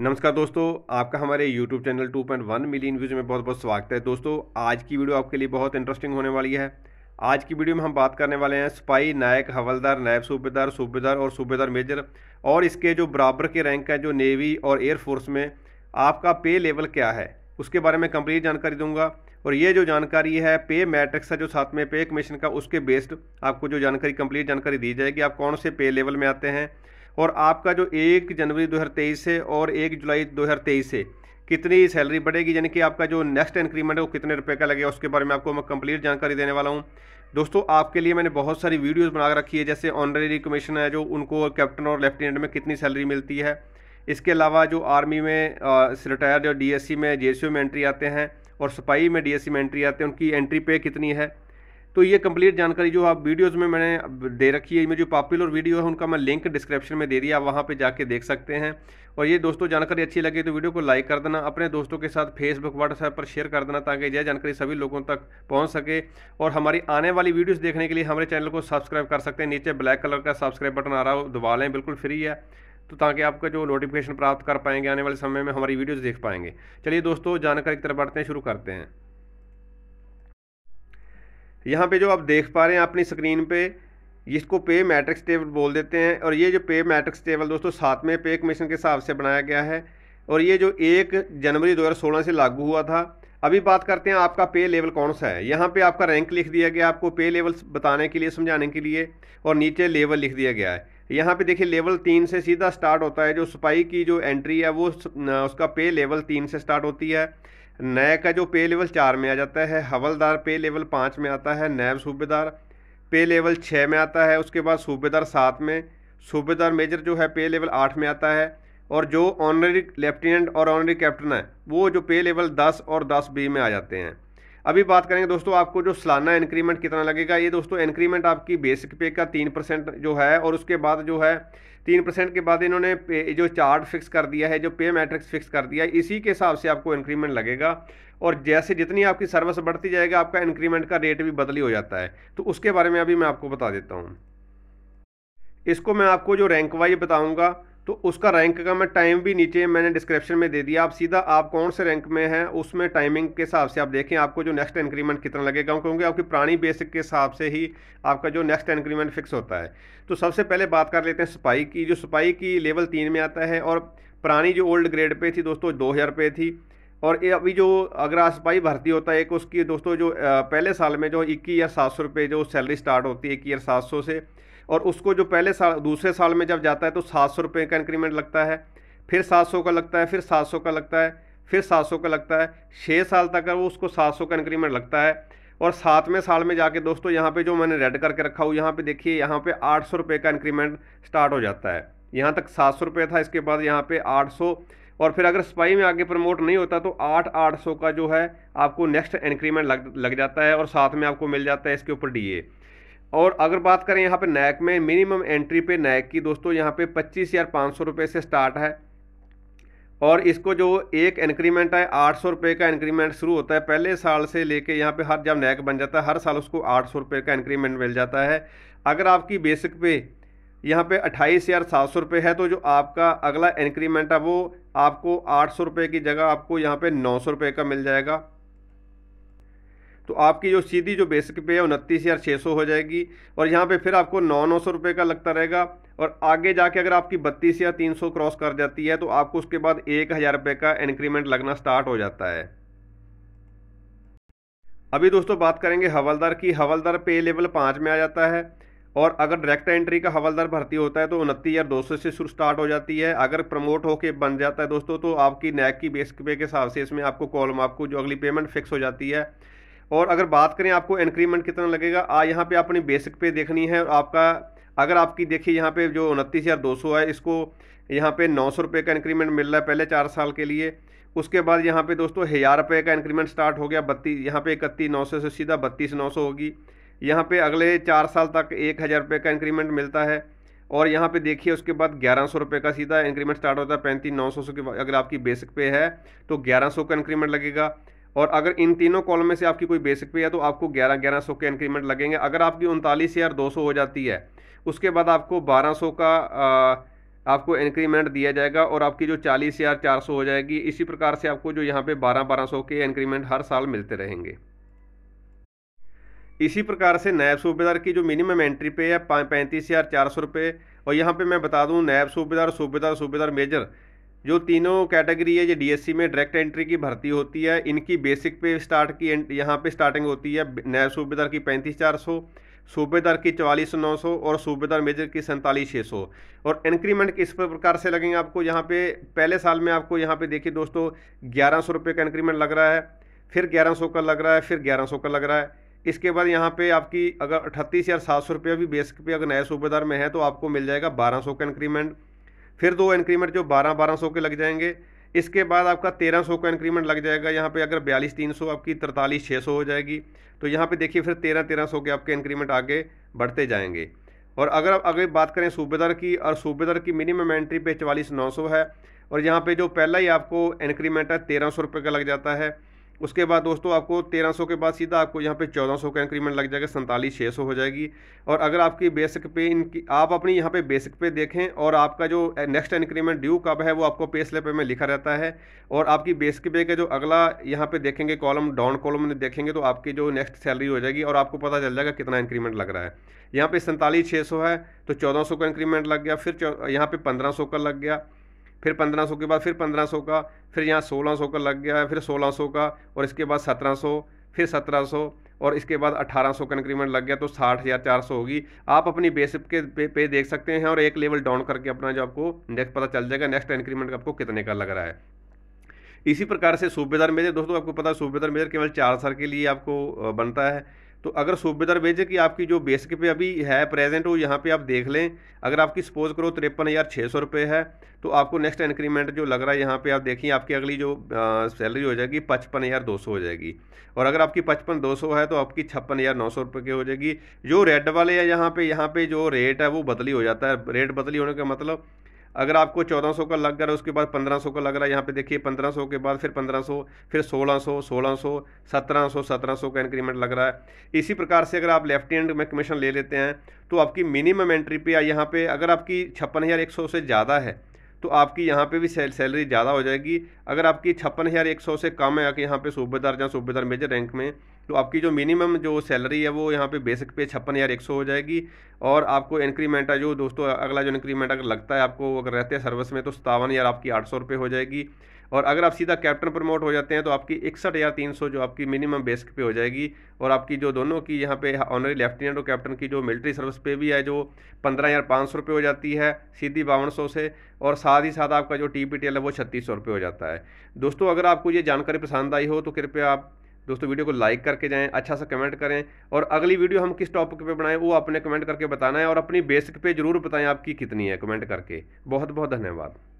नमस्कार दोस्तों आपका हमारे YouTube चैनल 2.1 मिलियन व्यूज़ में बहुत बहुत स्वागत है दोस्तों आज की वीडियो आपके लिए बहुत इंटरेस्टिंग होने वाली है आज की वीडियो में हम बात करने वाले हैं सिपाही नायक हवलदार नायब सूबेदार सूबेदार और सूबेदार मेजर और इसके जो बराबर के रैंक हैं जो नेवी और एयरफोर्स में आपका पे लेवल क्या है उसके बारे में कंप्लीट जानकारी दूंगा और ये जो जानकारी है पे मैट्रिक्स है जो साथ में पे कमीशन का उसके बेस्ड आपको जो जानकारी कंप्लीट जानकारी दी जाएगी आप कौन से पे लेवल में आते हैं और आपका जो एक जनवरी 2023 से और एक जुलाई 2023 से कितनी सैलरी बढ़ेगी यानी कि आपका जो नेक्स्ट इंक्रीमेंट है वो कितने रुपए का लगेगा उसके बारे में आपको मैं कंप्लीट जानकारी देने वाला हूँ दोस्तों आपके लिए मैंने बहुत सारी वीडियोस बना रखी है जैसे ऑनरेरी कमीशन है जो उनको कैप्टन और लेफ्टिनेंट में कितनी सैलरी मिलती है इसके अलावा जो आर्मी में रिटायर्ड डी एस में जे में एंट्री आते हैं और सिपाही में डी में एंट्री आते हैं उनकी एंट्री पे कितनी है तो ये कंप्लीट जानकारी जो आप वीडियोज़ में मैंने दे रखी है मेरी जो पॉपुलर वीडियो है उनका मैं लिंक डिस्क्रिप्शन में दे दिया आप वहाँ पे जाके देख सकते हैं और ये दोस्तों जानकारी अच्छी लगी तो वीडियो को लाइक कर देना अपने दोस्तों के साथ फेसबुक व्हाट्सएप पर शेयर कर देना ताकि यह जानकारी सभी लोगों तक पहुँच सके और हमारी आने वाली वीडियोज़ देखने के लिए हमारे चैनल को सब्सक्राइब कर सकते हैं नीचे ब्लैक कलर का सब्सक्राइब बटन आ रहा है दबा लें बिल्कुल फ्री है तो ताकि आपका जो नोटिफिकेशन प्राप्त कर पाएंगे आने वाले समय में हमारी वीडियोज़ देख पाएंगे चलिए दोस्तों जानकारी की तरफ बढ़ते हैं शुरू करते हैं यहाँ पे जो आप देख पा रहे हैं अपनी स्क्रीन पे इसको पे मैट्रिक्स टेबल बोल देते हैं और ये जो पे मैट्रिक्स टेबल दोस्तों साथ में पे कमीशन के हिसाब से बनाया गया है और ये जो एक जनवरी 2016 से लागू हुआ था अभी बात करते हैं आपका पे लेवल कौन सा है यहाँ पे आपका रैंक लिख दिया गया आपको पे लेवल बताने के लिए समझाने के लिए और नीचे लेवल लिख दिया गया है यहाँ पे देखिए लेवल तीन से सीधा स्टार्ट होता है जो सिपाही की जो एंट्री है वो उसका पे लेवल तीन से स्टार्ट होती है नए का जो पे लेवल चार में आ जाता है हवलदार पे लेवल पाँच में आता है नैब सूबेदार पे लेवल छः में आता है उसके बाद सूबेदार सात में सूबेदार मेजर जो है पे लेवल आठ में आता है और जो ऑनरी लेफ्टिनेंट और ऑनरी कैप्टन है वो जो पे लेवल दस और दस बी में आ जाते हैं अभी बात करेंगे दोस्तों आपको जो सालाना इंक्रीमेंट कितना लगेगा ये दोस्तों इंक्रीमेंट आपकी बेसिक पे का तीन परसेंट जो है और उसके बाद जो है तीन परसेंट के बाद इन्होंने जो चार्ट फिक्स कर दिया है जो पे मैट्रिक्स फिक्स कर दिया है इसी के हिसाब से आपको इंक्रीमेंट लगेगा और जैसे जितनी आपकी सर्विस बढ़ती जाएगा आपका इंक्रीमेंट का रेट भी बदली हो जाता है तो उसके बारे में अभी मैं आपको बता देता हूँ इसको मैं आपको जो रैंक वाइज बताऊँगा तो उसका रैंक का मैं टाइम भी नीचे मैंने डिस्क्रिप्शन में दे दिया आप सीधा आप कौन से रैंक में हैं उसमें टाइमिंग के हिसाब से आप देखें आपको जो नेक्स्ट इंक्रीमेंट कितना लगेगा क्योंकि आपकी पुरानी बेसिक के हिसाब से ही आपका जो नेक्स्ट इंक्रीमेंट फिक्स होता है तो सबसे पहले बात कर लेते हैं सिपाही की जो सिपाही की लेवल तीन में आता है और पुरानी जो ओल्ड ग्रेड पे थी दोस्तों दो हज़ार रुपये थी और ये अभी जो अगर आसपाई भर्ती होता है एक उसकी दोस्तों जो पहले साल में जो इक्कीस या सात सौ रुपये जो सैलरी स्टार्ट होती है इक्कीस या सात सौ से और उसको जो पहले साल दूसरे साल में जब जाता है तो सात सौ रुपये का इंक्रीमेंट लगता है फिर सात सौ का लगता है फिर सात सौ का लगता है फिर सात सौ का लगता है छः साल तक वो उसको सात सौ का इंक्रीमेंट लगता है और सातवें साल में जाके दोस्तों यहाँ पे जो मैंने रेड करके रखा हुआ यहाँ पे देखिए यहाँ पे आठ सौ रुपये का इंक्रीमेंट स्टार्ट हो जाता है यहाँ तक सात सौ रुपये था इसके बाद यहाँ पे आठ सौ और फिर अगर स्पाई में आगे प्रमोट नहीं होता तो आठ आठ सौ का जो है आपको नेक्स्ट इंक्रीमेंट लग लग जाता है और साथ में आपको मिल जाता है इसके ऊपर डी और अगर बात करें यहाँ पे नैक में मिनिमम एंट्री पे नैक की दोस्तों यहाँ पे पच्चीस हज़ार पाँच सौ रुपये से स्टार्ट है और इसको जो एक इंक्रीमेंट है आठ सौ रुपये का इंक्रीमेंट शुरू होता है पहले साल से लेके यहाँ पर हर जब नैक बन जाता है हर साल उसको आठ सौ रुपये का इंक्रीमेंट मिल जाता है अगर आपकी बेसिक पे यहाँ पे अट्ठाईस हज़ार सात सौ रुपये है तो जो आपका अगला इंक्रीमेंट है वो आपको आठ सौ रुपये की जगह आपको यहाँ पे नौ सौ रुपये का मिल जाएगा तो आपकी जो सीधी जो बेसिक पे है उनतीस हज़ार छः सौ हो जाएगी और यहाँ पे फिर आपको नौ नौ सौ रुपये का लगता रहेगा और आगे जाके अगर आपकी बत्तीस या तीन सौ क्रॉस कर जाती है तो आपको उसके बाद एक हज़ार रुपये का इंक्रीमेंट लगना स्टार्ट हो जाता है अभी दोस्तों बात करेंगे हवलदार की हवलदार पे लेवल पाँच में आ जाता है और अगर डायरेक्ट एंट्री का हवलदार भर्ती होता है तो उनतीस या दो सौ से शुरू स्टार्ट हो जाती है अगर प्रमोट होके बन जाता है दोस्तों तो आपकी नैक की बेसिक पे के हिसाब से इसमें आपको कॉलम आपको जो अगली पेमेंट फिक्स हो जाती है और अगर बात करें आपको इंक्रीमेंट कितना लगेगा आ यहाँ पे आपने बेसिक पे देखनी है और आपका अगर आपकी देखिए यहाँ पे जो उनतीस हज़ार दो सौ है इसको यहाँ पे नौ सौ रुपये का इंक्रीमेंट मिल रहा है पहले चार साल के लिए उसके बाद यहाँ पे दोस्तों हज़ार रुपये का इंक्रीमेंट स्टार्ट हो गया बत्तीस यहाँ पे इकतीस नौ सौ से सीधा बत्तीस नौ सौ होगी यहाँ पे अगले चार साल तक एक हज़ार रुपये का इंक्रीमेंट मिलता है और यहाँ पे देखिए उसके बाद ग्यारह सौ रुपये का सीधा इंक्रीमेंट स्टार्ट होता है पैंतीस नौ सौ के अगर आपकी बेसिक पे है तो ग्यारह सौ का इंक्रीमेंट लगेगा और अगर इन तीनों कॉलम में से आपकी कोई बेसिक पे है तो आपको ग्यारह ग्यारह सौ के इंक्रीमेंट लगेंगे अगर आपकी उनतालीस हज़ार दो सौ हो जाती है उसके बाद आपको बारह सौ का आ, आपको इंक्रीमेंट दिया जाएगा और आपकी जो चालीस हज़ार चार सौ हो जाएगी इसी प्रकार से आपको जो यहाँ पे बारह बारह सौ के इंक्रीमेंट हर साल मिलते रहेंगे इसी प्रकार से नायब सूबेदार की जो मिनिमम एंट्री पे है पैंतीस हज़ार चार सौ रुपये और यहाँ पे मैं बता दूँ नायब सूबेदार सूबेदार सूबेदार मेजर जो तीनों कैटेगरी है जो डीएससी में डायरेक्ट एंट्री की भर्ती होती है इनकी बेसिक पे स्टार्ट की यहाँ पे स्टार्टिंग होती है नए सूबेदार की पैंतीस चार सौ सूबेदार की चवालीस नौ सौ और सूबेदार मेजर की सैंतालीस छः सौ और इंक्रीमेंट किस प्रकार से लगेंगे आपको यहाँ पे पहले साल में आपको यहाँ पे देखिए दोस्तों ग्यारह सौ रुपये का इंक्रीमेंट लग रहा है फिर ग्यारह सौ का लग रहा है फिर ग्यारह सौ का लग रहा है इसके बाद यहाँ पे आपकी अगर अठतीस हज़ार सात सौ रुपये भी बेसिक पे अगर नए सूबेदार में है तो आपको मिल जाएगा बारह सौ का इंक्रीमेंट फिर दो इंक्रीमेंट जो बारह बारह सौ के लग जाएंगे इसके बाद आपका तेरह सौ का इंक्रीमेंट लग जाएगा यहाँ पे अगर बयालीस तीन सौ आपकी तरतालीस छः सौ हो जाएगी तो यहाँ पे देखिए फिर तेरह तेरह सौ के आपके इंक्रीमेंट आगे बढ़ते जाएंगे और अगर आप अगर बात करें सूबेदार की और सूबेदार की मिनिमम एंट्री पे चवालीस नौ सौ है और यहाँ पे जो पहला ही आपको इंक्रीमेंट है तेरह सौ रुपये का लग जाता है उसके बाद दोस्तों आपको 1300 के बाद सीधा आपको यहाँ पे 1400 का इंक्रीमेंट लग जाएगा सैंतालीस छः हो जाएगी और अगर आपकी बेसिक पे इनकी आप अपनी यहाँ पे बेसिक पे देखें और आपका जो नेक्स्ट इंक्रीमेंट ड्यू कब है वो आपको पे स्लेप में लिखा रहता है और आपकी बेसिक पे का जो अगला यहाँ पे देखेंगे कॉलम डाउन कॉलम में देखेंगे तो आपकी जो नेक्स्ट सैलरी हो जाएगी और आपको पता चल जाएगा कितना इंक्रीमेंट लग रहा है यहाँ पर सैंतालीस छः है तो चौदह का इंक्रीमेंट लग गया फिर यहाँ पर पंद्रह का लग गया फिर 1500 के बाद फिर 1500 का फिर यहाँ 1600 का लग गया है फिर 1600 का और इसके बाद 1700 फिर 1700 और इसके बाद 1800 का इंक्रीमेंट लग गया तो साठ हज़ार चार सौ होगी आप अपनी बेसिक के पे, पे देख सकते हैं और एक लेवल डाउन करके अपना जो आपको नेक्स्ट पता चल जाएगा नेक्स्ट इंक्रीमेंट आपको कितने का लग रहा है इसी प्रकार से सूबेदार मेजर दोस्तों आपको पता है सूबेदार मेजर केवल चार साल के लिए आपको बनता है तो अगर सूबेदार बेजे कि आपकी जो बेसिक पे अभी है प्रेजेंट वो यहाँ पे आप देख लें अगर आपकी सपोज करो तिरपन हज़ार छः सौ रुपये है तो आपको नेक्स्ट इंक्रीमेंट जो लग रहा है यहाँ पे आप देखिए आपकी अगली जो सैलरी हो जाएगी पचपन हज़ार दो सौ हो जाएगी और अगर आपकी पचपन दो सौ है तो आपकी छप्पन हज़ार नौ सौ रुपये की हो जाएगी जो रेड वाले हैं यहाँ पर यहाँ पर जो रेट है वो बदली हो जाता है रेट बदली होने का मतलब अगर आपको 1400 का लग रहा है उसके बाद 1500 का लग रहा है यहाँ पे देखिए 1500 के बाद फिर 1500 फिर 1600 1600 1700 1700 का इंक्रीमेंट लग रहा है इसी प्रकार से अगर आप लेफ्ट हैंड में कमीशन ले लेते हैं तो आपकी मिनिमम एंट्री पे यहाँ पे अगर आपकी छप्पन हज़ार एक सौ से ज़्यादा है तो आपकी यहाँ पे भी सैल, सैलरी ज़्यादा हो जाएगी अगर आपकी छप्पन हज़ार एक सौ से कम है आके यहाँ पे सूबेदार जहाँ सूबेदार मेजर रैंक में तो आपकी जो मिनिमम जो सैलरी है वो यहाँ पे बेसिक पे छप्पन हज़ार एक सौ हो जाएगी और आपको इंक्रीमेंट है जो दोस्तों अगला जो इंक्रीमेंट अगर लगता है आपको अगर रहते हैं सर्विस में तो सतावन हज़ार आपकी आठ सौ रुपये हो जाएगी और अगर आप सीधा कैप्टन प्रमोट हो जाते हैं तो आपकी इकसठ हज़ार तीन सौ जो आपकी मिनिमम बेसिक पे हो जाएगी और आपकी जो दोनों की यहाँ पे ऑनरी लेफ्टिनेंट और कैप्टन की जो मिलिट्री सर्विस पे भी है जो पंद्रह हज़ार पाँच सौ रुपये हो जाती है सीधी बावन सौ से और साथ ही साथ आपका जो टी पी टी एल है वो छत्तीस सौ रुपये हो जाता है दोस्तों अगर आपको ये जानकारी पसंद आई हो तो कृपया आप दोस्तों वीडियो को लाइक करके जाएं अच्छा सा कमेंट करें और अगली वीडियो हम किस टॉपिक पे बनाएं वो आपने कमेंट करके बताना है और अपनी बेसिक पे ज़रूर बताएं आपकी कितनी है कमेंट करके बहुत बहुत धन्यवाद